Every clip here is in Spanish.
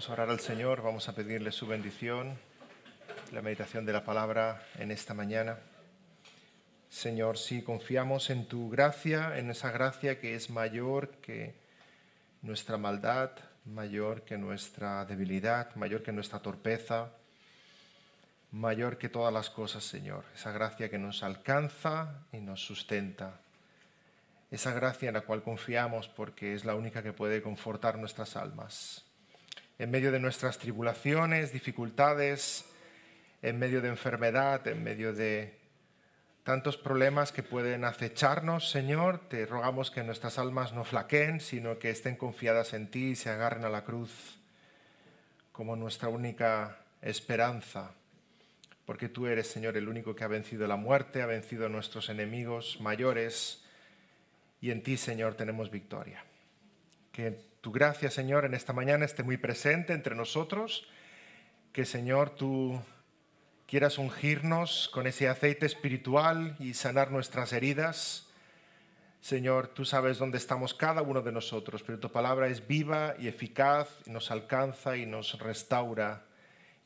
Vamos a orar al Señor, vamos a pedirle su bendición, la meditación de la palabra en esta mañana. Señor, si confiamos en tu gracia, en esa gracia que es mayor que nuestra maldad, mayor que nuestra debilidad, mayor que nuestra torpeza, mayor que todas las cosas, Señor. Esa gracia que nos alcanza y nos sustenta. Esa gracia en la cual confiamos porque es la única que puede confortar nuestras almas en medio de nuestras tribulaciones, dificultades, en medio de enfermedad, en medio de tantos problemas que pueden acecharnos, Señor, te rogamos que nuestras almas no flaqueen, sino que estén confiadas en ti y se agarren a la cruz como nuestra única esperanza, porque tú eres, Señor, el único que ha vencido la muerte, ha vencido a nuestros enemigos mayores, y en ti, Señor, tenemos victoria. Que tu gracia, Señor, en esta mañana esté muy presente entre nosotros. Que, Señor, tú quieras ungirnos con ese aceite espiritual y sanar nuestras heridas. Señor, tú sabes dónde estamos cada uno de nosotros, pero tu palabra es viva y eficaz, y nos alcanza y nos restaura.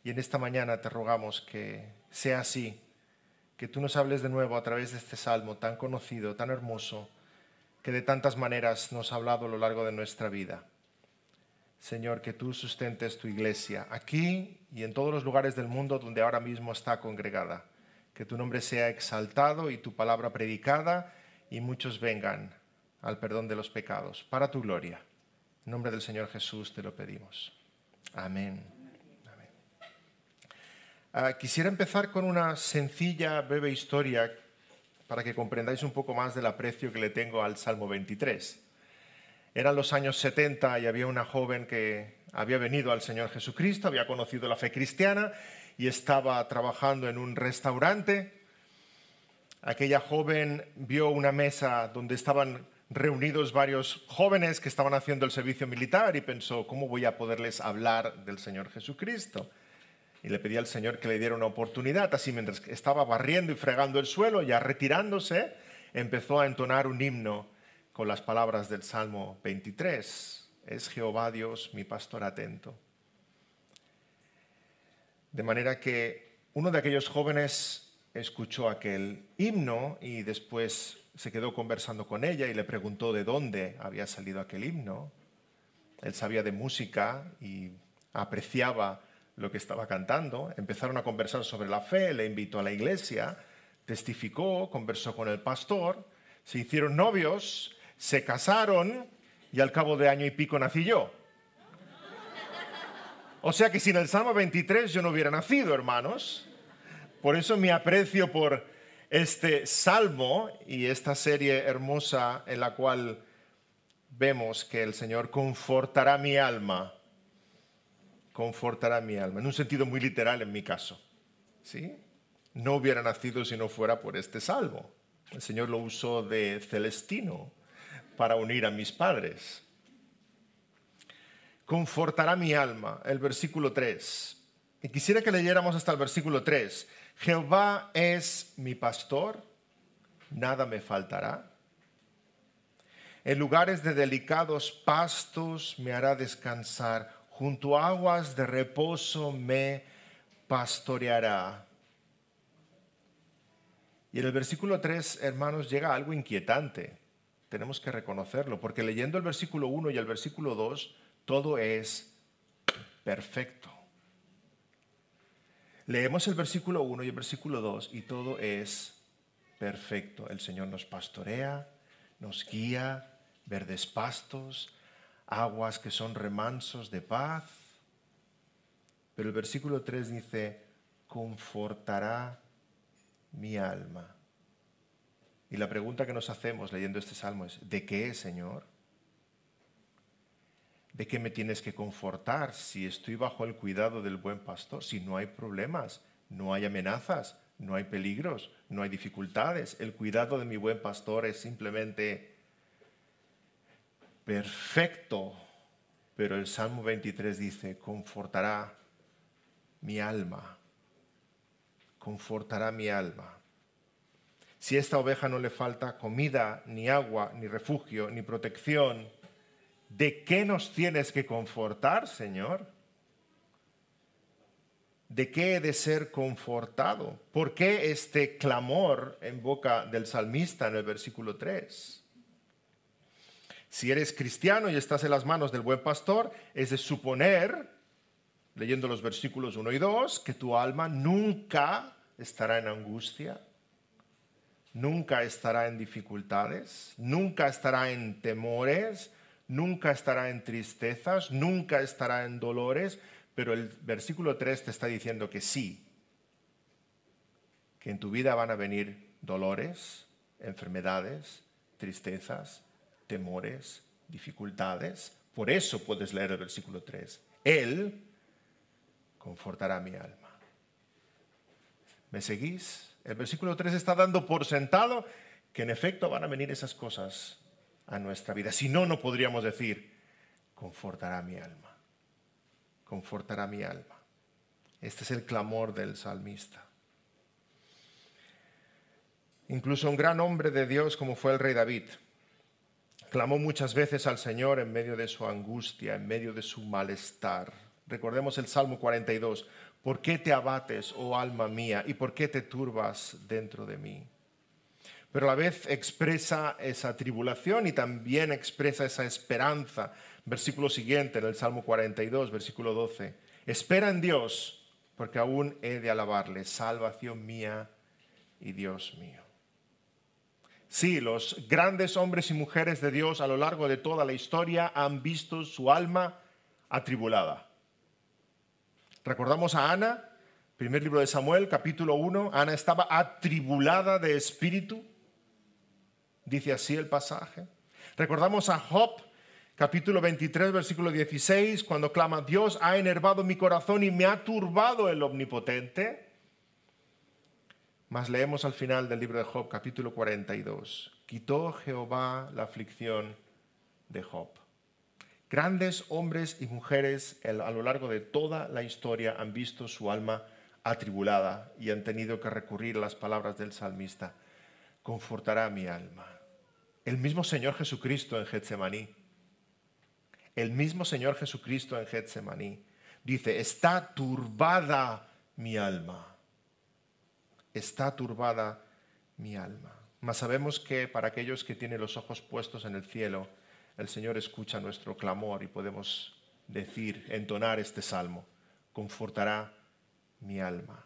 Y en esta mañana te rogamos que sea así, que tú nos hables de nuevo a través de este salmo tan conocido, tan hermoso que de tantas maneras nos ha hablado a lo largo de nuestra vida. Señor, que tú sustentes tu iglesia aquí y en todos los lugares del mundo donde ahora mismo está congregada. Que tu nombre sea exaltado y tu palabra predicada y muchos vengan al perdón de los pecados, para tu gloria. En nombre del Señor Jesús te lo pedimos. Amén. Ah, quisiera empezar con una sencilla, breve historia para que comprendáis un poco más del aprecio que le tengo al Salmo 23. Eran los años 70 y había una joven que había venido al Señor Jesucristo, había conocido la fe cristiana y estaba trabajando en un restaurante. Aquella joven vio una mesa donde estaban reunidos varios jóvenes que estaban haciendo el servicio militar y pensó, ¿cómo voy a poderles hablar del Señor Jesucristo? y le pedía al Señor que le diera una oportunidad. Así mientras estaba barriendo y fregando el suelo, ya retirándose, empezó a entonar un himno con las palabras del Salmo 23. Es Jehová Dios mi pastor atento. De manera que uno de aquellos jóvenes escuchó aquel himno y después se quedó conversando con ella y le preguntó de dónde había salido aquel himno. Él sabía de música y apreciaba lo que estaba cantando, empezaron a conversar sobre la fe, le invitó a la iglesia, testificó, conversó con el pastor, se hicieron novios, se casaron y al cabo de año y pico nací yo. O sea que sin el Salmo 23 yo no hubiera nacido, hermanos. Por eso me aprecio por este salmo y esta serie hermosa en la cual vemos que el Señor confortará mi alma confortará mi alma, en un sentido muy literal en mi caso. ¿Sí? No hubiera nacido si no fuera por este salvo. El Señor lo usó de celestino para unir a mis padres. Confortará mi alma, el versículo 3. Y quisiera que leyéramos hasta el versículo 3. Jehová es mi pastor, nada me faltará. En lugares de delicados pastos me hará descansar junto a aguas de reposo me pastoreará. Y en el versículo 3, hermanos, llega algo inquietante. Tenemos que reconocerlo, porque leyendo el versículo 1 y el versículo 2, todo es perfecto. Leemos el versículo 1 y el versículo 2 y todo es perfecto. El Señor nos pastorea, nos guía, verdes pastos, aguas que son remansos de paz. Pero el versículo 3 dice, confortará mi alma. Y la pregunta que nos hacemos leyendo este salmo es, ¿de qué, Señor? ¿De qué me tienes que confortar si estoy bajo el cuidado del buen pastor? Si no hay problemas, no hay amenazas, no hay peligros, no hay dificultades. El cuidado de mi buen pastor es simplemente perfecto, pero el Salmo 23 dice, confortará mi alma, confortará mi alma. Si a esta oveja no le falta comida, ni agua, ni refugio, ni protección, ¿de qué nos tienes que confortar, Señor? ¿De qué he de ser confortado? ¿Por qué este clamor en boca del salmista en el versículo 3? Si eres cristiano y estás en las manos del buen pastor, es de suponer, leyendo los versículos 1 y 2, que tu alma nunca estará en angustia, nunca estará en dificultades, nunca estará en temores, nunca estará en tristezas, nunca estará en dolores, pero el versículo 3 te está diciendo que sí, que en tu vida van a venir dolores, enfermedades, tristezas, temores, dificultades. Por eso puedes leer el versículo 3. Él confortará mi alma. ¿Me seguís? El versículo 3 está dando por sentado que en efecto van a venir esas cosas a nuestra vida. Si no, no podríamos decir, confortará mi alma, confortará mi alma. Este es el clamor del salmista. Incluso un gran hombre de Dios como fue el rey David, Clamó muchas veces al Señor en medio de su angustia, en medio de su malestar. Recordemos el Salmo 42. ¿Por qué te abates, oh alma mía? ¿Y por qué te turbas dentro de mí? Pero a la vez expresa esa tribulación y también expresa esa esperanza. Versículo siguiente, en el Salmo 42, versículo 12. Espera en Dios, porque aún he de alabarle, salvación mía y Dios mío. Sí, los grandes hombres y mujeres de Dios a lo largo de toda la historia han visto su alma atribulada. Recordamos a Ana, primer libro de Samuel, capítulo 1, Ana estaba atribulada de espíritu, dice así el pasaje. Recordamos a Job, capítulo 23, versículo 16, cuando clama, Dios ha enervado mi corazón y me ha turbado el omnipotente. Más leemos al final del libro de Job, capítulo 42. Quitó Jehová la aflicción de Job. Grandes hombres y mujeres a lo largo de toda la historia han visto su alma atribulada y han tenido que recurrir a las palabras del salmista. Confortará mi alma. El mismo Señor Jesucristo en Getsemaní. El mismo Señor Jesucristo en Getsemaní. Dice, está turbada mi alma está turbada mi alma. Mas sabemos que para aquellos que tienen los ojos puestos en el cielo, el Señor escucha nuestro clamor y podemos decir, entonar este salmo, confortará mi alma.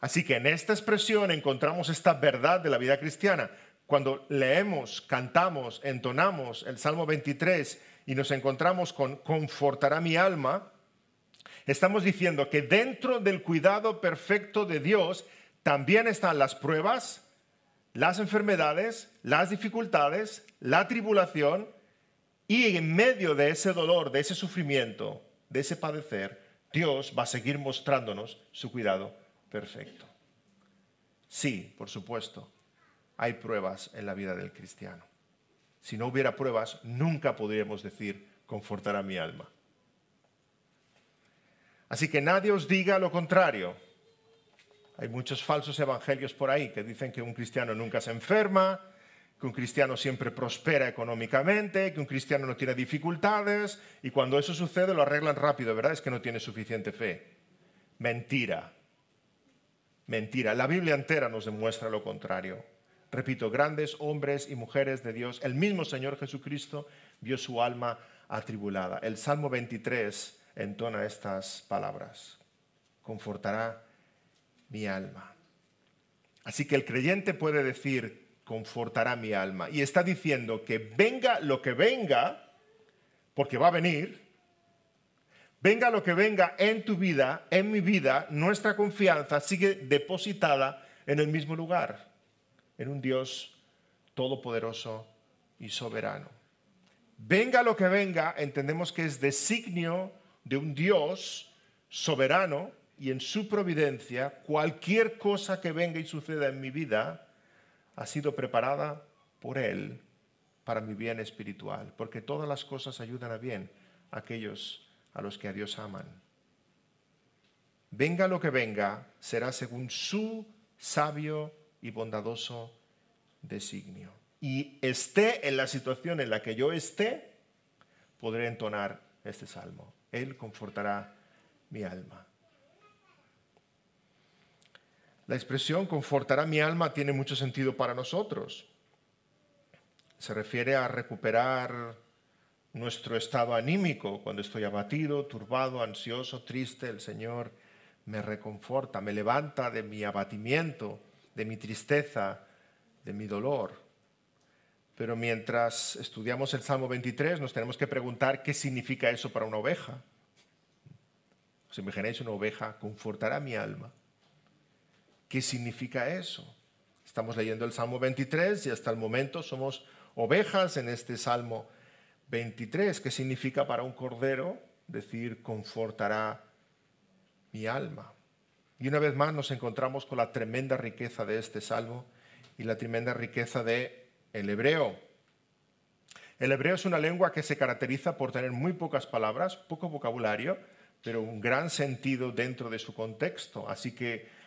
Así que en esta expresión encontramos esta verdad de la vida cristiana. Cuando leemos, cantamos, entonamos el Salmo 23 y nos encontramos con confortará mi alma, estamos diciendo que dentro del cuidado perfecto de Dios, también están las pruebas, las enfermedades, las dificultades, la tribulación y en medio de ese dolor, de ese sufrimiento, de ese padecer, Dios va a seguir mostrándonos su cuidado perfecto. Sí, por supuesto, hay pruebas en la vida del cristiano. Si no hubiera pruebas, nunca podríamos decir, confortar a mi alma. Así que nadie os diga lo contrario. Hay muchos falsos evangelios por ahí que dicen que un cristiano nunca se enferma, que un cristiano siempre prospera económicamente, que un cristiano no tiene dificultades y cuando eso sucede lo arreglan rápido, ¿verdad? Es que no tiene suficiente fe. Mentira. Mentira. La Biblia entera nos demuestra lo contrario. Repito, grandes hombres y mujeres de Dios, el mismo Señor Jesucristo vio su alma atribulada. El Salmo 23 entona estas palabras. Confortará mi alma. Así que el creyente puede decir, confortará mi alma. Y está diciendo que venga lo que venga, porque va a venir, venga lo que venga en tu vida, en mi vida, nuestra confianza sigue depositada en el mismo lugar, en un Dios todopoderoso y soberano. Venga lo que venga, entendemos que es designio de un Dios soberano y en su providencia cualquier cosa que venga y suceda en mi vida ha sido preparada por Él para mi bien espiritual, porque todas las cosas ayudan a bien a aquellos a los que a Dios aman. Venga lo que venga, será según su sabio y bondadoso designio. Y esté en la situación en la que yo esté, podré entonar este salmo. Él confortará mi alma. La expresión confortará mi alma tiene mucho sentido para nosotros. Se refiere a recuperar nuestro estado anímico cuando estoy abatido, turbado, ansioso, triste. El Señor me reconforta, me levanta de mi abatimiento, de mi tristeza, de mi dolor. Pero mientras estudiamos el Salmo 23 nos tenemos que preguntar qué significa eso para una oveja. me imagináis una oveja? Confortará mi alma. ¿Qué significa eso? Estamos leyendo el Salmo 23 y hasta el momento somos ovejas en este Salmo 23. ¿Qué significa para un cordero? Decir, confortará mi alma. Y una vez más nos encontramos con la tremenda riqueza de este salmo y la tremenda riqueza de el hebreo. El hebreo es una lengua que se caracteriza por tener muy pocas palabras, poco vocabulario, pero un gran sentido dentro de su contexto. Así que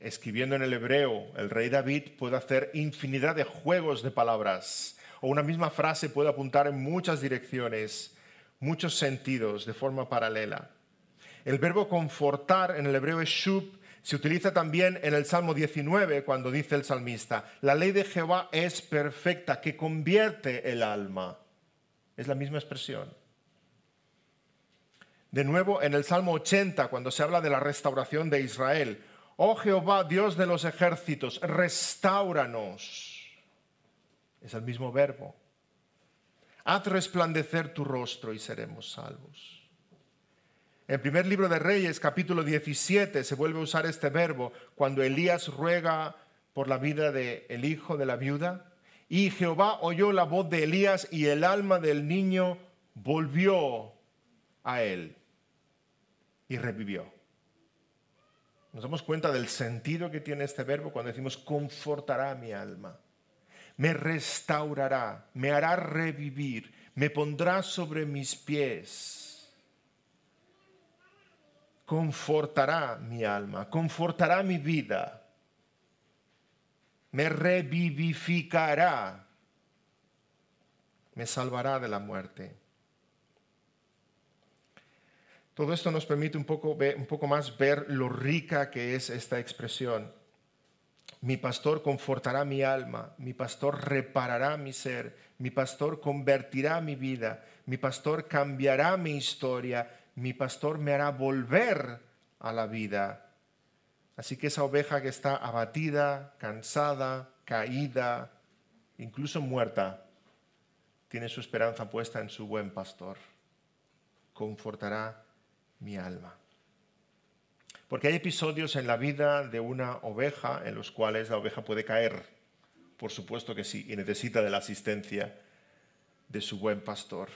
escribiendo en el hebreo, el rey David puede hacer infinidad de juegos de palabras, o una misma frase puede apuntar en muchas direcciones, muchos sentidos, de forma paralela. El verbo confortar en el hebreo es shub, se utiliza también en el Salmo 19 cuando dice el salmista, la ley de Jehová es perfecta, que convierte el alma. Es la misma expresión. De nuevo, en el Salmo 80, cuando se habla de la restauración de Israel, Oh Jehová, Dios de los ejércitos, restauranos. Es el mismo verbo. Haz resplandecer tu rostro y seremos salvos. En el primer libro de Reyes, capítulo 17, se vuelve a usar este verbo cuando Elías ruega por la vida del hijo de la viuda. Y Jehová oyó la voz de Elías y el alma del niño volvió a él y revivió. Nos damos cuenta del sentido que tiene este verbo cuando decimos confortará mi alma, me restaurará, me hará revivir, me pondrá sobre mis pies. Confortará mi alma, confortará mi vida, me revivificará, me salvará de la muerte. Todo esto nos permite un poco, un poco más ver lo rica que es esta expresión. Mi pastor confortará mi alma, mi pastor reparará mi ser, mi pastor convertirá mi vida, mi pastor cambiará mi historia, mi pastor me hará volver a la vida. Así que esa oveja que está abatida, cansada, caída, incluso muerta, tiene su esperanza puesta en su buen pastor. Confortará mi alma. Porque hay episodios en la vida de una oveja en los cuales la oveja puede caer, por supuesto que sí, y necesita de la asistencia de su buen pastor.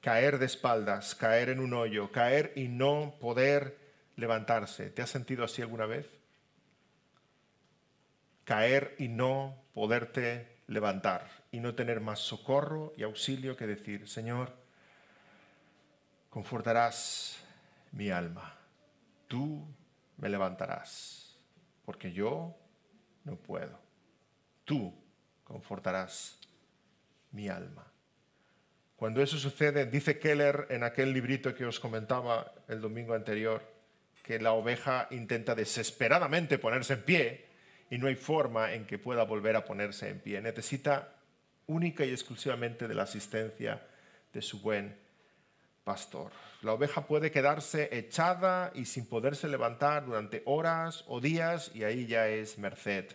Caer de espaldas, caer en un hoyo, caer y no poder levantarse. ¿Te has sentido así alguna vez? Caer y no poderte levantar y no tener más socorro y auxilio que decir, Señor, confortarás mi alma, tú me levantarás, porque yo no puedo. Tú confortarás mi alma. Cuando eso sucede, dice Keller en aquel librito que os comentaba el domingo anterior, que la oveja intenta desesperadamente ponerse en pie y no hay forma en que pueda volver a ponerse en pie. Necesita única y exclusivamente de la asistencia de su buen pastor. La oveja puede quedarse echada y sin poderse levantar durante horas o días y ahí ya es merced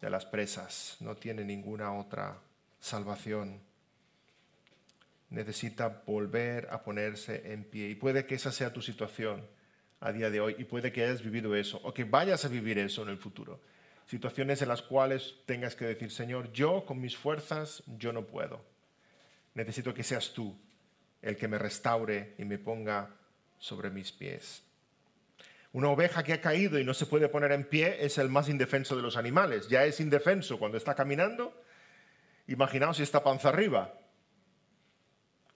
de las presas. No tiene ninguna otra salvación. Necesita volver a ponerse en pie. Y puede que esa sea tu situación a día de hoy y puede que hayas vivido eso o que vayas a vivir eso en el futuro. Situaciones en las cuales tengas que decir, Señor, yo con mis fuerzas, yo no puedo. Necesito que seas tú el que me restaure y me ponga sobre mis pies. Una oveja que ha caído y no se puede poner en pie es el más indefenso de los animales. Ya es indefenso cuando está caminando. Imaginaos si está panza arriba.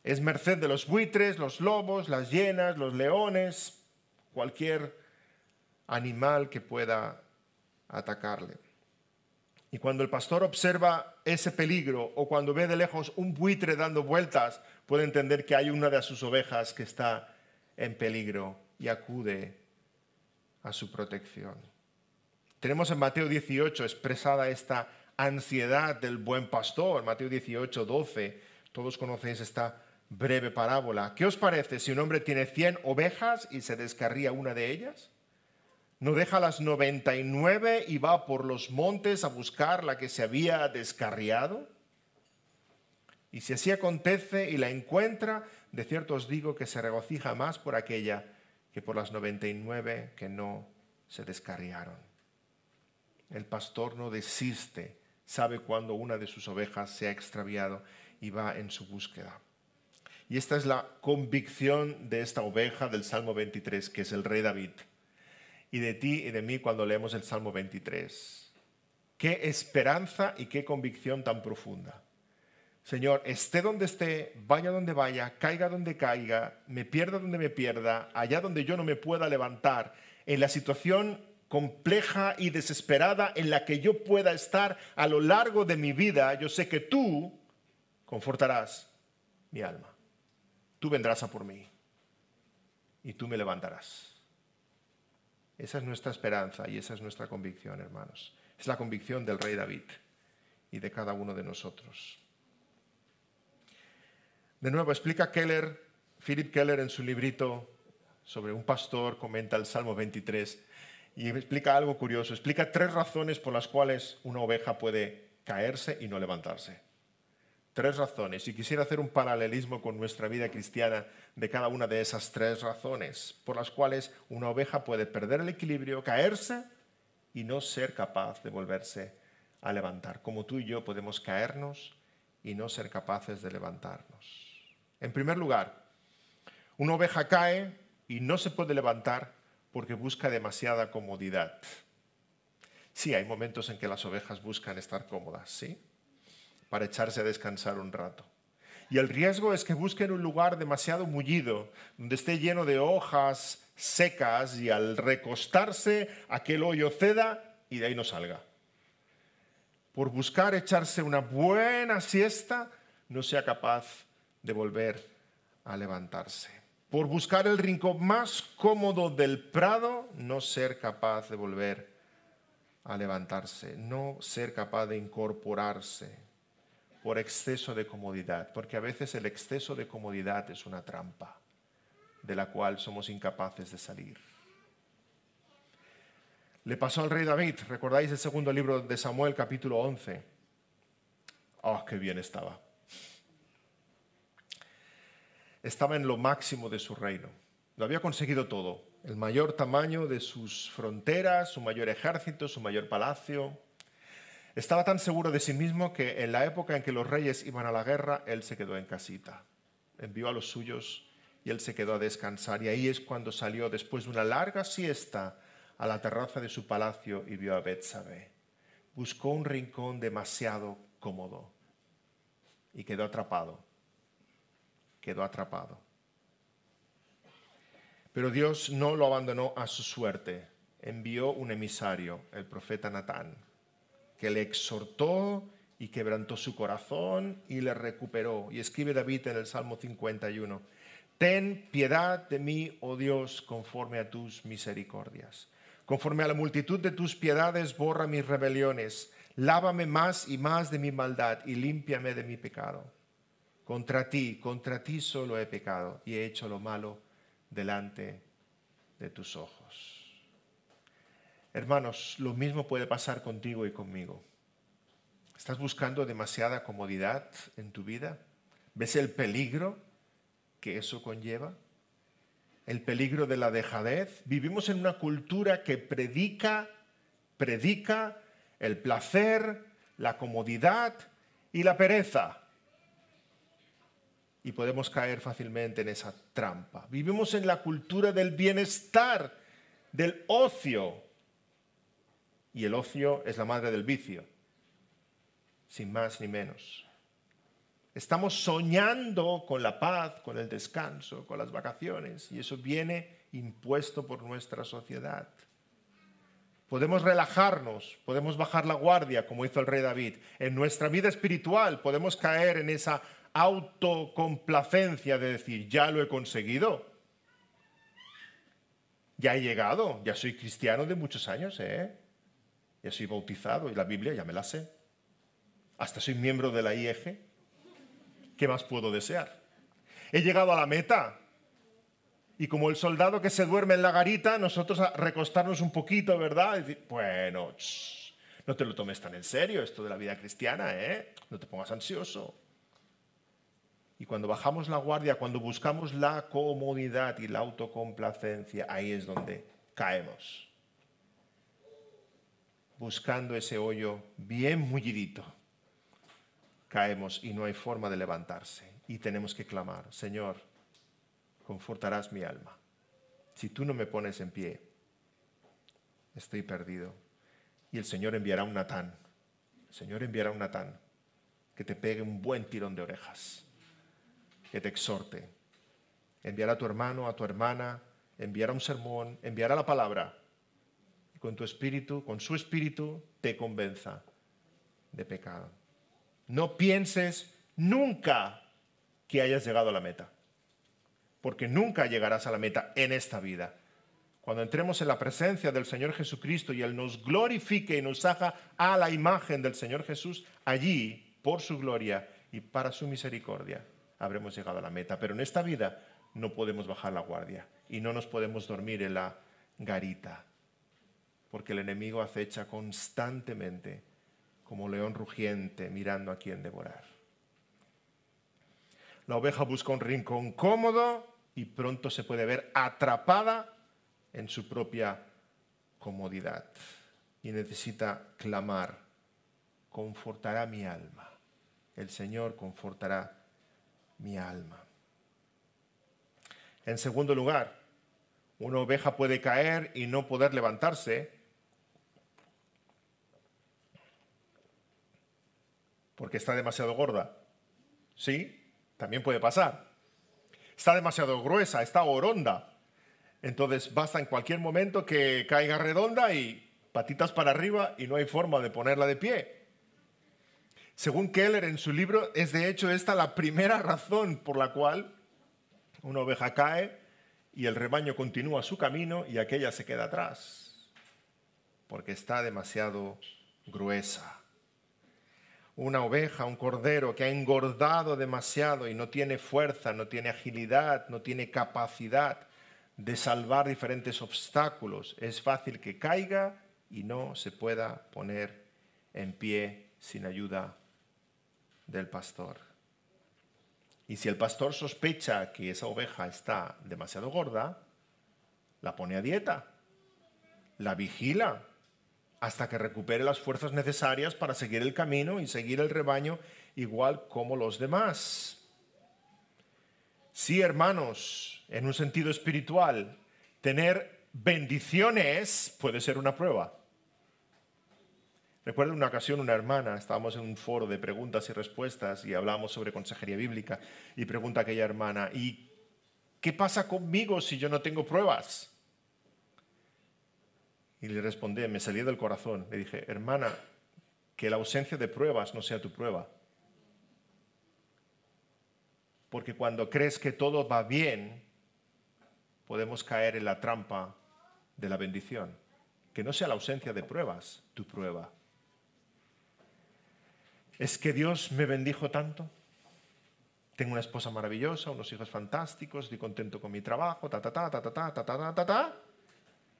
Es merced de los buitres, los lobos, las hienas, los leones, cualquier animal que pueda atacarle. Y cuando el pastor observa ese peligro o cuando ve de lejos un buitre dando vueltas puede entender que hay una de sus ovejas que está en peligro y acude a su protección. Tenemos en Mateo 18 expresada esta ansiedad del buen pastor, Mateo 18, 12. Todos conocéis esta breve parábola. ¿Qué os parece si un hombre tiene 100 ovejas y se descarría una de ellas? ¿No deja las 99 y va por los montes a buscar la que se había descarriado? Y si así acontece y la encuentra, de cierto os digo que se regocija más por aquella que por las 99 que no se descarriaron. El pastor no desiste, sabe cuando una de sus ovejas se ha extraviado y va en su búsqueda. Y esta es la convicción de esta oveja del Salmo 23, que es el rey David. Y de ti y de mí cuando leemos el Salmo 23. Qué esperanza y qué convicción tan profunda. Señor, esté donde esté, vaya donde vaya, caiga donde caiga, me pierda donde me pierda, allá donde yo no me pueda levantar, en la situación compleja y desesperada en la que yo pueda estar a lo largo de mi vida, yo sé que tú confortarás mi alma. Tú vendrás a por mí y tú me levantarás. Esa es nuestra esperanza y esa es nuestra convicción, hermanos. Es la convicción del rey David y de cada uno de nosotros. De nuevo, explica Keller, Philip Keller en su librito sobre un pastor, comenta el Salmo 23 y explica algo curioso. Explica tres razones por las cuales una oveja puede caerse y no levantarse. Tres razones. Y quisiera hacer un paralelismo con nuestra vida cristiana de cada una de esas tres razones por las cuales una oveja puede perder el equilibrio, caerse y no ser capaz de volverse a levantar. Como tú y yo podemos caernos y no ser capaces de levantarnos. En primer lugar, una oveja cae y no se puede levantar porque busca demasiada comodidad. Sí, hay momentos en que las ovejas buscan estar cómodas, ¿sí? Para echarse a descansar un rato. Y el riesgo es que busquen un lugar demasiado mullido, donde esté lleno de hojas secas y al recostarse aquel hoyo ceda y de ahí no salga. Por buscar echarse una buena siesta, no sea capaz de volver a levantarse. Por buscar el rincón más cómodo del prado, no ser capaz de volver a levantarse, no ser capaz de incorporarse por exceso de comodidad, porque a veces el exceso de comodidad es una trampa de la cual somos incapaces de salir. Le pasó al rey David, recordáis el segundo libro de Samuel capítulo 11. oh, ah, qué bien estaba! estaba en lo máximo de su reino. Lo había conseguido todo, el mayor tamaño de sus fronteras, su mayor ejército, su mayor palacio. Estaba tan seguro de sí mismo que en la época en que los reyes iban a la guerra, él se quedó en casita. Envió a los suyos y él se quedó a descansar. Y ahí es cuando salió, después de una larga siesta, a la terraza de su palacio y vio a Betsabe. Buscó un rincón demasiado cómodo y quedó atrapado quedó atrapado. Pero Dios no lo abandonó a su suerte. Envió un emisario, el profeta Natán, que le exhortó y quebrantó su corazón y le recuperó. Y escribe David en el Salmo 51, Ten piedad de mí, oh Dios, conforme a tus misericordias. Conforme a la multitud de tus piedades, borra mis rebeliones. Lávame más y más de mi maldad y límpiame de mi pecado contra ti, contra ti solo he pecado y he hecho lo malo delante de tus ojos. Hermanos, lo mismo puede pasar contigo y conmigo. ¿Estás buscando demasiada comodidad en tu vida? ¿Ves el peligro que eso conlleva? ¿El peligro de la dejadez? Vivimos en una cultura que predica, predica el placer, la comodidad y la pereza y podemos caer fácilmente en esa trampa. Vivimos en la cultura del bienestar, del ocio. Y el ocio es la madre del vicio, sin más ni menos. Estamos soñando con la paz, con el descanso, con las vacaciones, y eso viene impuesto por nuestra sociedad. Podemos relajarnos, podemos bajar la guardia, como hizo el rey David. En nuestra vida espiritual podemos caer en esa autocomplacencia de decir, ya lo he conseguido. Ya he llegado, ya soy cristiano de muchos años, ¿eh? Ya soy bautizado y la Biblia ya me la sé. Hasta soy miembro de la IF ¿Qué más puedo desear? He llegado a la meta. Y como el soldado que se duerme en la garita, nosotros a recostarnos un poquito, ¿verdad? bueno, no te lo tomes tan en serio esto de la vida cristiana, ¿eh? No te pongas ansioso. Y cuando bajamos la guardia, cuando buscamos la comodidad y la autocomplacencia, ahí es donde caemos. Buscando ese hoyo bien mullidito, caemos y no hay forma de levantarse. Y tenemos que clamar, Señor, confortarás mi alma. Si tú no me pones en pie, estoy perdido. Y el Señor enviará un Natán. El Señor enviará un Natán que te pegue un buen tirón de orejas que te exhorte. Enviar a tu hermano, a tu hermana, enviar un sermón, enviar a la palabra. Y con tu espíritu, con su espíritu, te convenza de pecado. No pienses nunca que hayas llegado a la meta, porque nunca llegarás a la meta en esta vida. Cuando entremos en la presencia del Señor Jesucristo y Él nos glorifique y nos haga a la imagen del Señor Jesús, allí, por su gloria y para su misericordia, habremos llegado a la meta. Pero en esta vida no podemos bajar la guardia y no nos podemos dormir en la garita, porque el enemigo acecha constantemente como león rugiente mirando a quien devorar. La oveja busca un rincón cómodo y pronto se puede ver atrapada en su propia comodidad y necesita clamar, confortará mi alma, el Señor confortará mi alma. En segundo lugar, una oveja puede caer y no poder levantarse porque está demasiado gorda. ¿Sí? También puede pasar. Está demasiado gruesa, está oronda. Entonces basta en cualquier momento que caiga redonda y patitas para arriba y no hay forma de ponerla de pie. Según Keller en su libro, es de hecho esta la primera razón por la cual una oveja cae y el rebaño continúa su camino y aquella se queda atrás, porque está demasiado gruesa. Una oveja, un cordero que ha engordado demasiado y no tiene fuerza, no tiene agilidad, no tiene capacidad de salvar diferentes obstáculos, es fácil que caiga y no se pueda poner en pie sin ayuda del pastor. Y si el pastor sospecha que esa oveja está demasiado gorda, la pone a dieta, la vigila hasta que recupere las fuerzas necesarias para seguir el camino y seguir el rebaño igual como los demás. Sí, hermanos, en un sentido espiritual, tener bendiciones puede ser una prueba. Recuerdo una ocasión una hermana, estábamos en un foro de preguntas y respuestas y hablábamos sobre consejería bíblica y pregunta aquella hermana, ¿y qué pasa conmigo si yo no tengo pruebas? Y le respondí, me salí del corazón, le dije, hermana, que la ausencia de pruebas no sea tu prueba. Porque cuando crees que todo va bien, podemos caer en la trampa de la bendición. Que no sea la ausencia de pruebas tu prueba es que Dios me bendijo tanto. Tengo una esposa maravillosa, unos hijos fantásticos, estoy contento con mi trabajo, ta ta ta ta ta ta ta ta ta ta.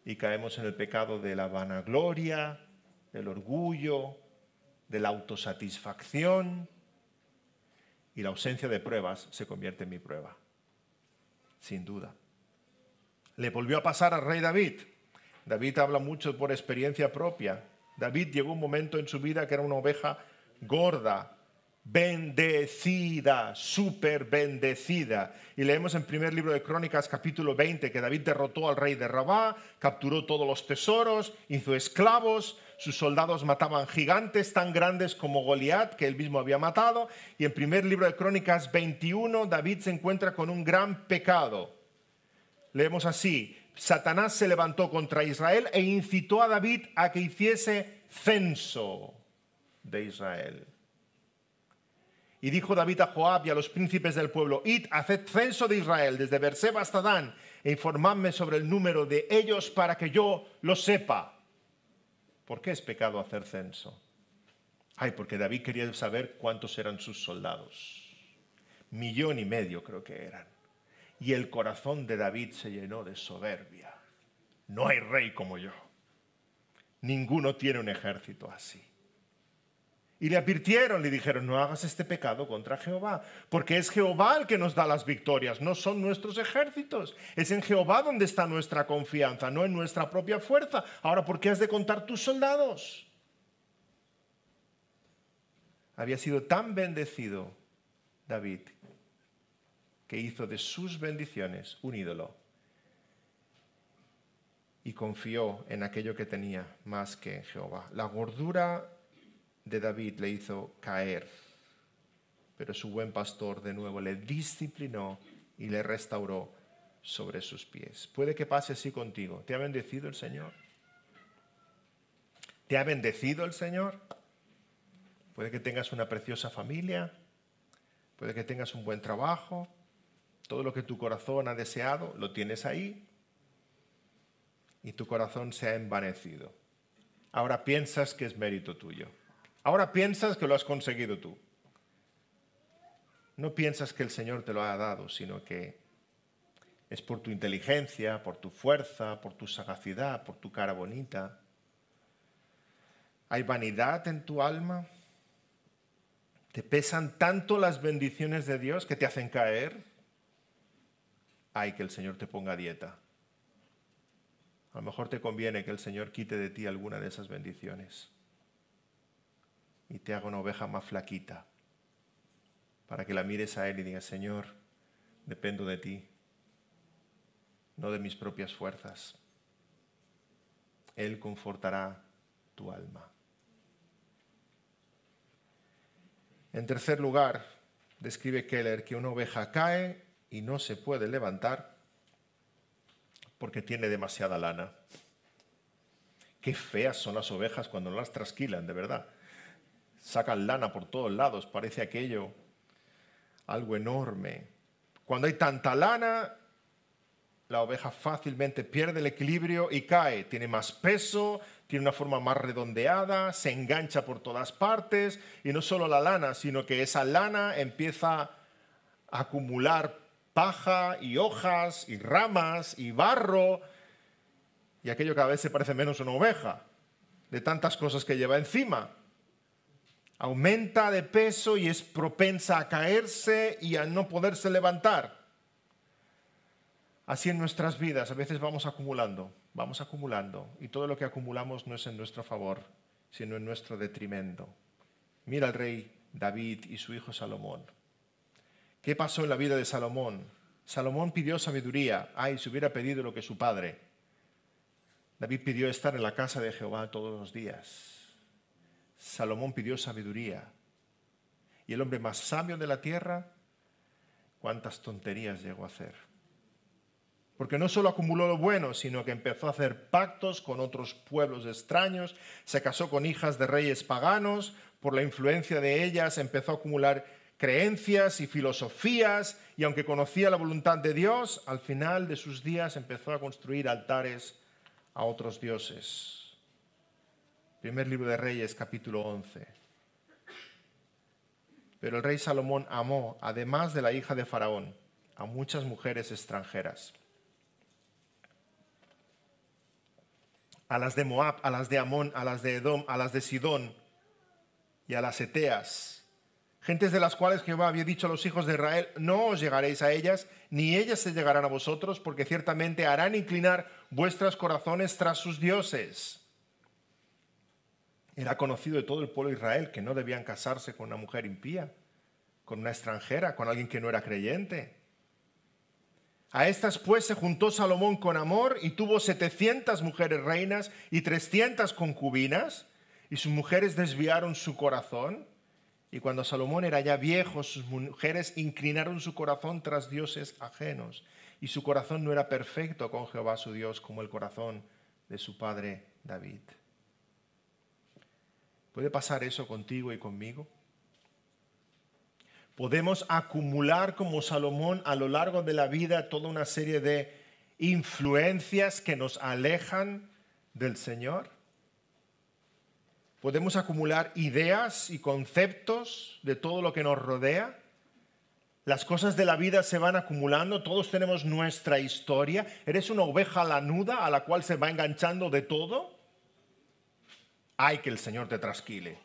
Y caemos en el pecado de la vanagloria, del orgullo, de la autosatisfacción y la ausencia de pruebas se convierte en mi prueba. Sin duda. Le volvió a pasar al rey David. David habla mucho por experiencia propia. David llegó un momento en su vida que era una oveja gorda, bendecida, súper bendecida. Y leemos en primer libro de Crónicas capítulo 20 que David derrotó al rey de Rabá, capturó todos los tesoros, hizo esclavos, sus soldados mataban gigantes tan grandes como Goliat, que él mismo había matado. Y en primer libro de Crónicas 21 David se encuentra con un gran pecado. Leemos así, Satanás se levantó contra Israel e incitó a David a que hiciese censo de Israel. Y dijo David a Joab y a los príncipes del pueblo, id, haced censo de Israel desde Berseba hasta Dan e informadme sobre el número de ellos para que yo lo sepa. ¿Por qué es pecado hacer censo? Ay, porque David quería saber cuántos eran sus soldados. Millón y medio creo que eran. Y el corazón de David se llenó de soberbia. No hay rey como yo. Ninguno tiene un ejército así. Y le advirtieron, le dijeron, no hagas este pecado contra Jehová, porque es Jehová el que nos da las victorias, no son nuestros ejércitos. Es en Jehová donde está nuestra confianza, no en nuestra propia fuerza. Ahora, ¿por qué has de contar tus soldados? Había sido tan bendecido David que hizo de sus bendiciones un ídolo y confió en aquello que tenía más que en Jehová. La gordura de David le hizo caer, pero su buen pastor de nuevo le disciplinó y le restauró sobre sus pies. Puede que pase así contigo. ¿Te ha bendecido el Señor? ¿Te ha bendecido el Señor? Puede que tengas una preciosa familia, puede que tengas un buen trabajo, todo lo que tu corazón ha deseado lo tienes ahí y tu corazón se ha envanecido. Ahora piensas que es mérito tuyo. Ahora piensas que lo has conseguido tú. No piensas que el Señor te lo ha dado, sino que es por tu inteligencia, por tu fuerza, por tu sagacidad, por tu cara bonita. ¿Hay vanidad en tu alma? ¿Te pesan tanto las bendiciones de Dios que te hacen caer? Hay que el Señor te ponga dieta. A lo mejor te conviene que el Señor quite de ti alguna de esas bendiciones y te haga una oveja más flaquita, para que la mires a Él y digas, Señor, dependo de ti, no de mis propias fuerzas. Él confortará tu alma. En tercer lugar, describe Keller que una oveja cae y no se puede levantar porque tiene demasiada lana. Qué feas son las ovejas cuando las trasquilan, de verdad sacan lana por todos lados, parece aquello algo enorme. Cuando hay tanta lana, la oveja fácilmente pierde el equilibrio y cae, tiene más peso, tiene una forma más redondeada, se engancha por todas partes y no solo la lana, sino que esa lana empieza a acumular paja y hojas y ramas y barro y aquello cada vez se parece menos a una oveja, de tantas cosas que lleva encima aumenta de peso y es propensa a caerse y a no poderse levantar. Así en nuestras vidas a veces vamos acumulando, vamos acumulando y todo lo que acumulamos no es en nuestro favor, sino en nuestro detrimento. Mira al rey David y su hijo Salomón. ¿Qué pasó en la vida de Salomón? Salomón pidió sabiduría. Ay, si hubiera pedido lo que su padre. David pidió estar en la casa de Jehová todos los días Salomón pidió sabiduría. Y el hombre más sabio de la tierra, cuántas tonterías llegó a hacer. Porque no solo acumuló lo bueno, sino que empezó a hacer pactos con otros pueblos extraños, se casó con hijas de reyes paganos, por la influencia de ellas empezó a acumular creencias y filosofías, y aunque conocía la voluntad de Dios, al final de sus días empezó a construir altares a otros dioses. Primer libro de Reyes, capítulo 11. Pero el rey Salomón amó, además de la hija de Faraón, a muchas mujeres extranjeras. A las de Moab, a las de Amón, a las de Edom, a las de Sidón y a las Eteas, gentes de las cuales Jehová había dicho a los hijos de Israel, no os llegaréis a ellas, ni ellas se llegarán a vosotros, porque ciertamente harán inclinar vuestros corazones tras sus dioses era conocido de todo el pueblo de Israel que no debían casarse con una mujer impía, con una extranjera, con alguien que no era creyente. A estas pues se juntó Salomón con amor y tuvo 700 mujeres reinas y 300 concubinas, y sus mujeres desviaron su corazón. Y cuando Salomón era ya viejo, sus mujeres inclinaron su corazón tras dioses ajenos, y su corazón no era perfecto con Jehová su Dios como el corazón de su padre David. ¿Puede pasar eso contigo y conmigo? Podemos acumular como Salomón a lo largo de la vida toda una serie de influencias que nos alejan del Señor. Podemos acumular ideas y conceptos de todo lo que nos rodea. Las cosas de la vida se van acumulando, todos tenemos nuestra historia. Eres una oveja lanuda a la cual se va enganchando de todo. Ay, que el Señor te trasquile.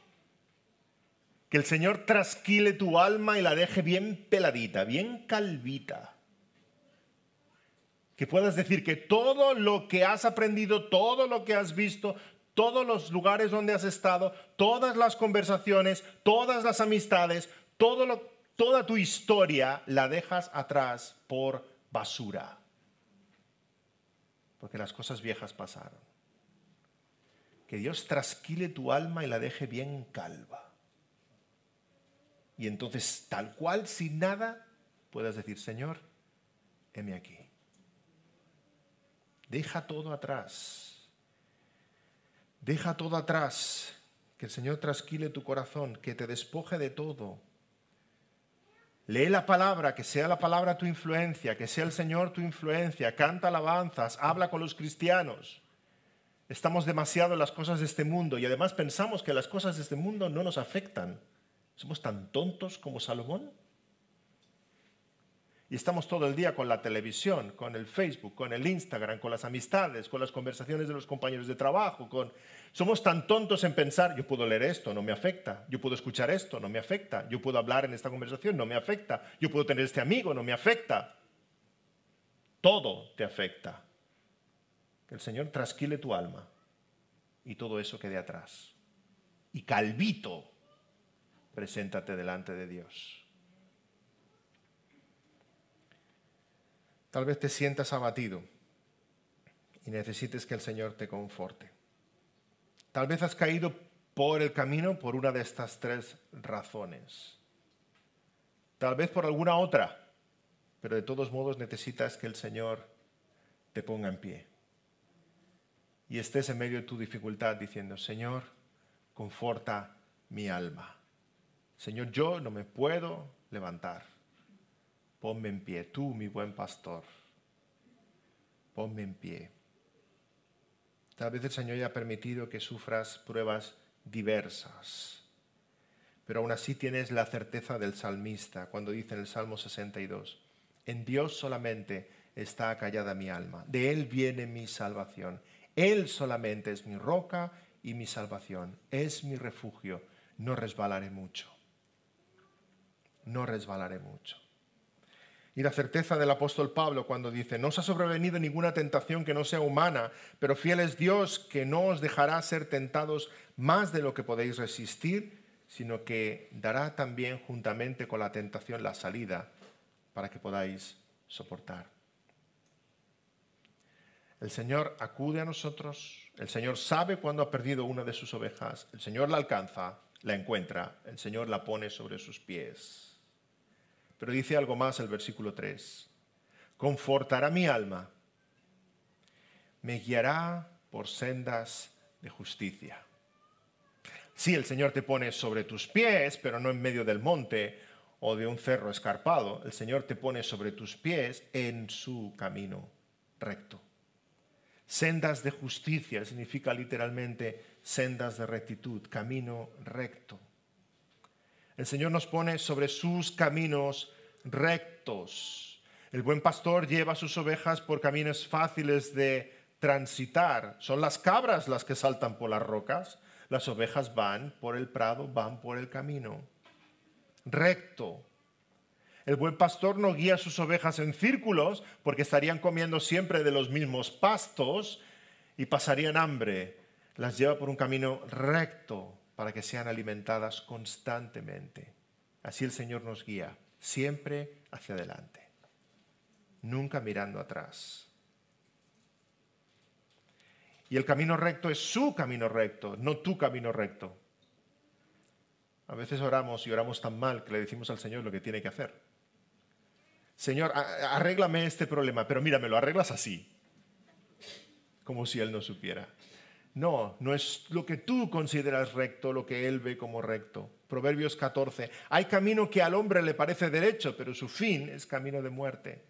Que el Señor trasquile tu alma y la deje bien peladita, bien calvita. Que puedas decir que todo lo que has aprendido, todo lo que has visto, todos los lugares donde has estado, todas las conversaciones, todas las amistades, toda tu historia la dejas atrás por basura. Porque las cosas viejas pasaron que Dios trasquile tu alma y la deje bien calva. Y entonces, tal cual, sin nada, puedas decir, Señor, heme aquí. Deja todo atrás. Deja todo atrás. Que el Señor trasquile tu corazón, que te despoje de todo. Lee la palabra, que sea la palabra tu influencia, que sea el Señor tu influencia. Canta alabanzas, habla con los cristianos. Estamos demasiado en las cosas de este mundo y además pensamos que las cosas de este mundo no nos afectan. ¿Somos tan tontos como Salomón? Y estamos todo el día con la televisión, con el Facebook, con el Instagram, con las amistades, con las conversaciones de los compañeros de trabajo, con... Somos tan tontos en pensar, yo puedo leer esto, no me afecta, yo puedo escuchar esto, no me afecta, yo puedo hablar en esta conversación, no me afecta, yo puedo tener este amigo, no me afecta. Todo te afecta el Señor trasquile tu alma y todo eso quede atrás. Y calvito, preséntate delante de Dios. Tal vez te sientas abatido y necesites que el Señor te conforte. Tal vez has caído por el camino por una de estas tres razones. Tal vez por alguna otra, pero de todos modos necesitas que el Señor te ponga en pie y estés en medio de tu dificultad diciendo, Señor, conforta mi alma. Señor, yo no me puedo levantar. Ponme en pie, tú, mi buen pastor. Ponme en pie. Tal vez el Señor haya permitido que sufras pruebas diversas, pero aún así tienes la certeza del salmista cuando dice en el Salmo 62, en Dios solamente está acallada mi alma, de Él viene mi salvación él solamente es mi roca y mi salvación, es mi refugio, no resbalaré mucho, no resbalaré mucho. Y la certeza del apóstol Pablo cuando dice, no os ha sobrevenido ninguna tentación que no sea humana, pero fiel es Dios que no os dejará ser tentados más de lo que podéis resistir, sino que dará también juntamente con la tentación la salida para que podáis soportar. El Señor acude a nosotros, el Señor sabe cuando ha perdido una de sus ovejas, el Señor la alcanza, la encuentra, el Señor la pone sobre sus pies. Pero dice algo más el versículo 3. Confortará mi alma, me guiará por sendas de justicia. Sí, el Señor te pone sobre tus pies, pero no en medio del monte o de un cerro escarpado. El Señor te pone sobre tus pies en su camino recto. Sendas de justicia significa literalmente sendas de rectitud, camino recto. El Señor nos pone sobre sus caminos rectos. El buen pastor lleva sus ovejas por caminos fáciles de transitar. Son las cabras las que saltan por las rocas. Las ovejas van por el prado, van por el camino. Recto, el buen pastor no guía sus ovejas en círculos porque estarían comiendo siempre de los mismos pastos y pasarían hambre. Las lleva por un camino recto para que sean alimentadas constantemente. Así el Señor nos guía, siempre hacia adelante, nunca mirando atrás. Y el camino recto es su camino recto, no tu camino recto. A veces oramos y oramos tan mal que le decimos al Señor lo que tiene que hacer. Señor, arréglame este problema, pero mírame, lo arreglas así, como si Él no supiera. No, no es lo que tú consideras recto, lo que Él ve como recto. Proverbios 14, hay camino que al hombre le parece derecho, pero su fin es camino de muerte.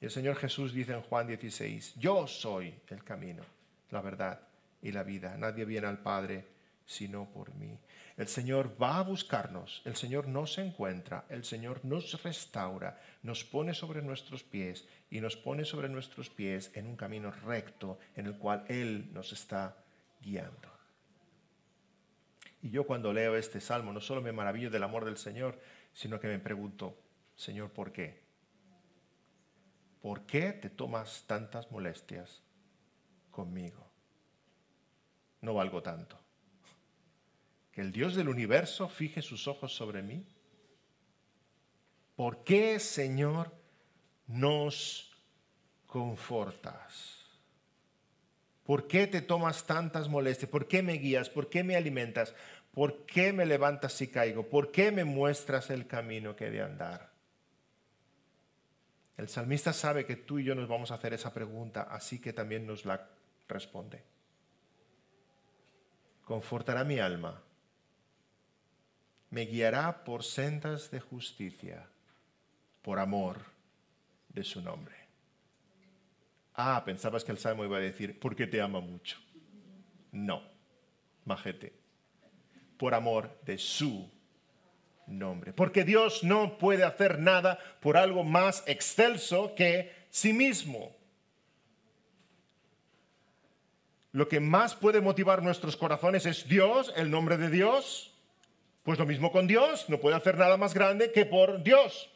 Y el Señor Jesús dice en Juan 16, yo soy el camino, la verdad y la vida. Nadie viene al Padre sino por mí. El Señor va a buscarnos, el Señor nos encuentra, el Señor nos restaura, nos pone sobre nuestros pies y nos pone sobre nuestros pies en un camino recto en el cual Él nos está guiando. Y yo cuando leo este salmo no solo me maravillo del amor del Señor, sino que me pregunto, Señor, ¿por qué? ¿Por qué te tomas tantas molestias conmigo? No valgo tanto el Dios del universo fije sus ojos sobre mí? ¿Por qué, Señor, nos confortas? ¿Por qué te tomas tantas molestias? ¿Por qué me guías? ¿Por qué me alimentas? ¿Por qué me levantas si caigo? ¿Por qué me muestras el camino que he de andar? El salmista sabe que tú y yo nos vamos a hacer esa pregunta, así que también nos la responde. Confortará mi alma me guiará por sendas de justicia, por amor de su nombre. Ah, pensabas que el Salmo iba a decir, porque te ama mucho. No, majete, por amor de su nombre. Porque Dios no puede hacer nada por algo más excelso que sí mismo. Lo que más puede motivar nuestros corazones es Dios, el nombre de Dios, pues lo mismo con Dios, no puede hacer nada más grande que por Dios.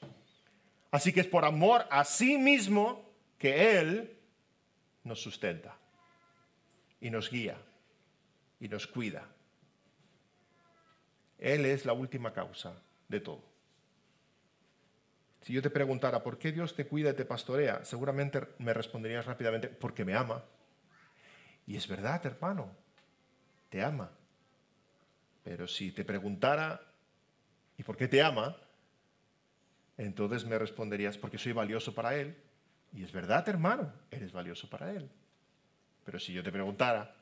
Así que es por amor a sí mismo que Él nos sustenta y nos guía y nos cuida. Él es la última causa de todo. Si yo te preguntara por qué Dios te cuida y te pastorea, seguramente me responderías rápidamente, porque me ama. Y es verdad, hermano, te ama. Pero si te preguntara, ¿y por qué te ama? Entonces me responderías, porque soy valioso para Él. Y es verdad, hermano, eres valioso para Él. Pero si yo te preguntara,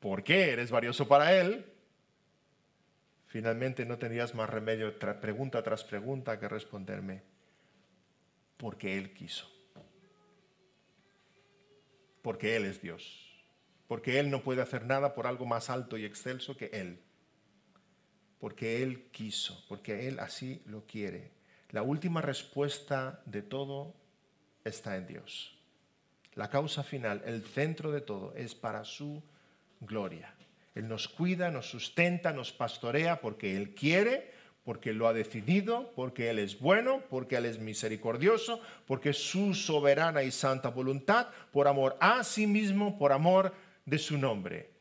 ¿por qué eres valioso para Él? Finalmente no tendrías más remedio, pregunta tras pregunta, que responderme, porque Él quiso. Porque Él es Dios. Porque Él no puede hacer nada por algo más alto y excelso que Él porque Él quiso, porque Él así lo quiere. La última respuesta de todo está en Dios. La causa final, el centro de todo, es para su gloria. Él nos cuida, nos sustenta, nos pastorea porque Él quiere, porque lo ha decidido, porque Él es bueno, porque Él es misericordioso, porque es su soberana y santa voluntad, por amor a sí mismo, por amor de su nombre.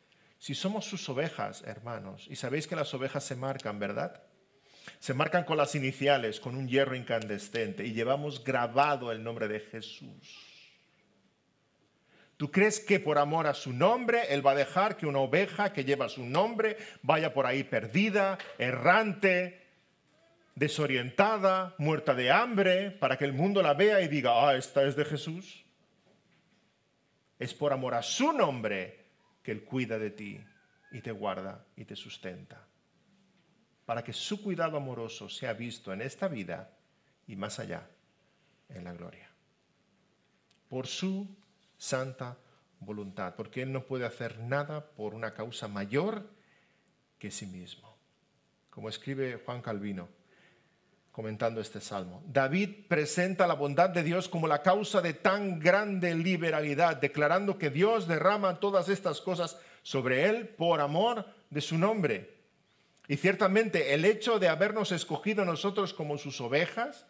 Si somos sus ovejas, hermanos, y sabéis que las ovejas se marcan, ¿verdad? Se marcan con las iniciales, con un hierro incandescente, y llevamos grabado el nombre de Jesús. ¿Tú crees que por amor a su nombre Él va a dejar que una oveja que lleva su nombre vaya por ahí perdida, errante, desorientada, muerta de hambre, para que el mundo la vea y diga, ah, esta es de Jesús? Es por amor a su nombre que Él cuida de ti y te guarda y te sustenta, para que su cuidado amoroso sea visto en esta vida y más allá, en la gloria. Por su santa voluntad, porque Él no puede hacer nada por una causa mayor que sí mismo. Como escribe Juan Calvino, comentando este salmo. David presenta la bondad de Dios como la causa de tan grande liberalidad, declarando que Dios derrama todas estas cosas sobre él por amor de su nombre. Y ciertamente el hecho de habernos escogido nosotros como sus ovejas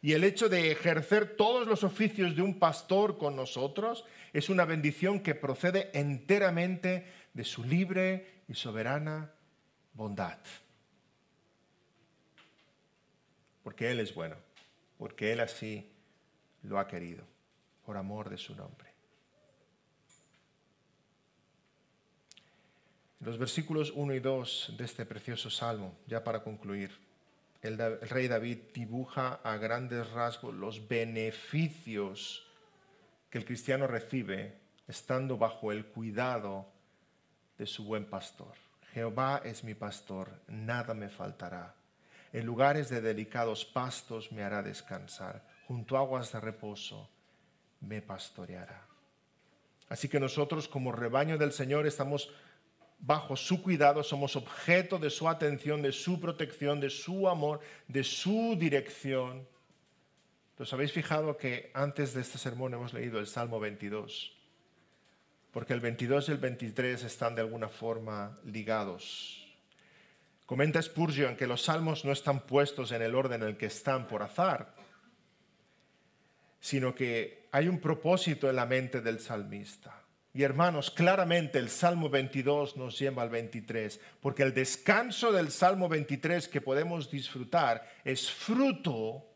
y el hecho de ejercer todos los oficios de un pastor con nosotros es una bendición que procede enteramente de su libre y soberana bondad porque Él es bueno, porque Él así lo ha querido, por amor de su nombre. los versículos 1 y 2 de este precioso salmo, ya para concluir, el, el rey David dibuja a grandes rasgos los beneficios que el cristiano recibe estando bajo el cuidado de su buen pastor. Jehová es mi pastor, nada me faltará en lugares de delicados pastos me hará descansar, junto a aguas de reposo me pastoreará. Así que nosotros como rebaño del Señor estamos bajo su cuidado, somos objeto de su atención, de su protección, de su amor, de su dirección. ¿Os habéis fijado que antes de este sermón hemos leído el Salmo 22? Porque el 22 y el 23 están de alguna forma ligados. Comenta Spurgeon que los salmos no están puestos en el orden en el que están por azar, sino que hay un propósito en la mente del salmista. Y hermanos, claramente el Salmo 22 nos lleva al 23, porque el descanso del Salmo 23 que podemos disfrutar es fruto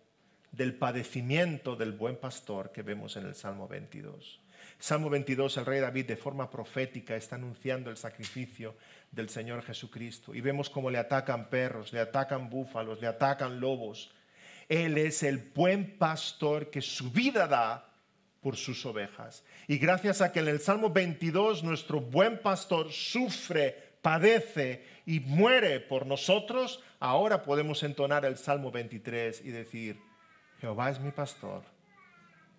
del padecimiento del buen pastor que vemos en el Salmo 22. Salmo 22, el rey David de forma profética está anunciando el sacrificio del Señor Jesucristo. Y vemos cómo le atacan perros, le atacan búfalos, le atacan lobos. Él es el buen pastor que su vida da por sus ovejas. Y gracias a que en el Salmo 22 nuestro buen pastor sufre, padece y muere por nosotros, ahora podemos entonar el Salmo 23 y decir, Jehová es mi pastor,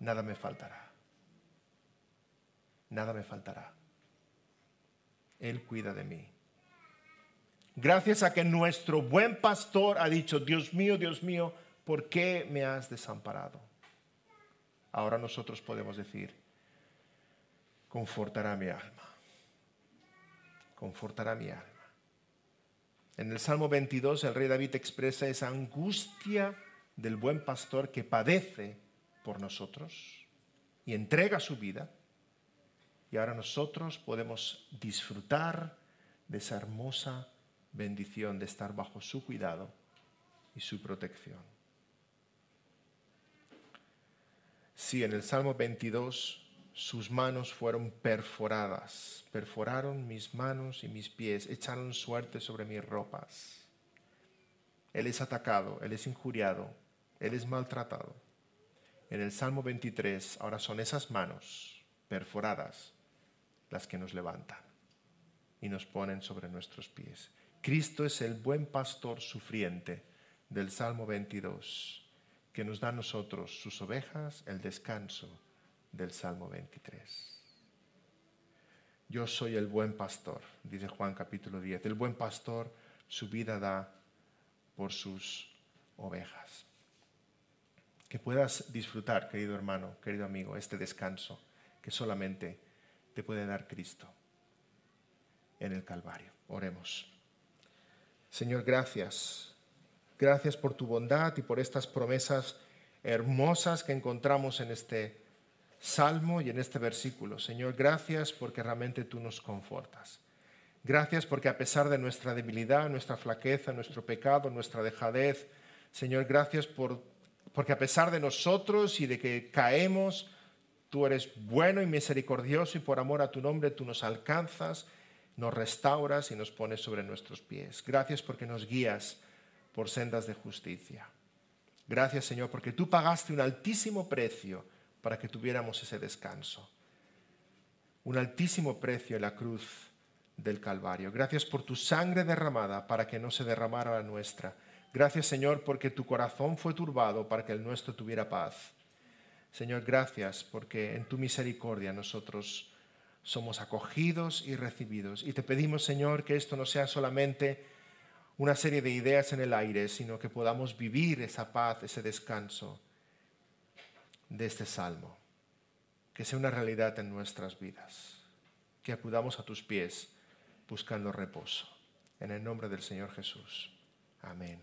nada me faltará. Nada me faltará. Él cuida de mí. Gracias a que nuestro buen pastor ha dicho, Dios mío, Dios mío, ¿por qué me has desamparado? Ahora nosotros podemos decir, confortará mi alma, confortará mi alma. En el Salmo 22 el rey David expresa esa angustia del buen pastor que padece por nosotros y entrega su vida. Y ahora nosotros podemos disfrutar de esa hermosa bendición de estar bajo su cuidado y su protección. Sí, en el Salmo 22 sus manos fueron perforadas, perforaron mis manos y mis pies, echaron suerte sobre mis ropas. Él es atacado, él es injuriado, él es maltratado. En el Salmo 23 ahora son esas manos perforadas las que nos levantan y nos ponen sobre nuestros pies. Cristo es el buen pastor sufriente del Salmo 22, que nos da a nosotros, sus ovejas, el descanso del Salmo 23. Yo soy el buen pastor, dice Juan capítulo 10. El buen pastor su vida da por sus ovejas. Que puedas disfrutar, querido hermano, querido amigo, este descanso que solamente te puede dar Cristo en el Calvario. Oremos. Señor, gracias. Gracias por tu bondad y por estas promesas hermosas que encontramos en este salmo y en este versículo. Señor, gracias porque realmente tú nos confortas. Gracias porque a pesar de nuestra debilidad, nuestra flaqueza, nuestro pecado, nuestra dejadez, Señor, gracias porque a pesar de nosotros y de que caemos, tú eres bueno y misericordioso y por amor a tu nombre tú nos alcanzas nos restauras y nos pones sobre nuestros pies. Gracias porque nos guías por sendas de justicia. Gracias Señor porque tú pagaste un altísimo precio para que tuviéramos ese descanso. Un altísimo precio en la cruz del Calvario. Gracias por tu sangre derramada para que no se derramara la nuestra. Gracias Señor porque tu corazón fue turbado para que el nuestro tuviera paz. Señor, gracias porque en tu misericordia nosotros somos acogidos y recibidos. Y te pedimos, Señor, que esto no sea solamente una serie de ideas en el aire, sino que podamos vivir esa paz, ese descanso de este salmo, que sea una realidad en nuestras vidas, que acudamos a tus pies buscando reposo. En el nombre del Señor Jesús. Amén.